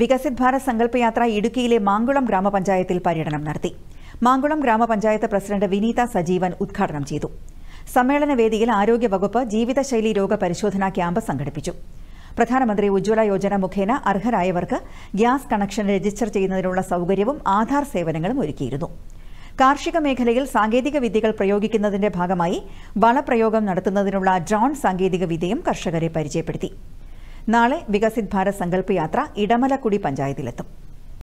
വികസിത് ഭാരത് സങ്കല്പയാത്ര ഇടുക്കിയിലെ മാങ്കുളം ഗ്രാമപഞ്ചായത്തിൽ പര്യടനം നടത്തി മാങ്കുളം ഗ്രാമപഞ്ചായത്ത് പ്രസിഡന്റ് വിനീത സജീവൻ ഉദ്ഘാടനം ചെയ്തു സമ്മേളന വേദിയിൽ ആരോഗ്യവകുപ്പ് ജീവിതശൈലി രോഗ പരിശോധനാ ക്യാമ്പ് സംഘടിപ്പിച്ചു പ്രധാനമന്ത്രി ഉജ്ജ്വല യോജന മുഖേന അർഹരായവർക്ക് ഗ്യാസ് കണക്ഷൻ രജിസ്റ്റർ ചെയ്യുന്നതിനുള്ള സൗകര്യവും ആധാർ സേവനങ്ങളും ഒരുക്കിയിരുന്നു കാർഷിക മേഖലയിൽ സാങ്കേതിക വിദ്യകൾ പ്രയോഗിക്കുന്നതിന്റെ ഭാഗമായി വളപ്രയോഗം നടത്തുന്നതിനുള്ള ഡ്രോൺ സാങ്കേതിക വിദ്യയും കർഷകരെ പരിചയപ്പെടുത്തി നാളെ വികസിത് ഭാരത് സങ്കല്പയാത്ര ഇടമലക്കുടി പഞ്ചായത്തിലെത്തും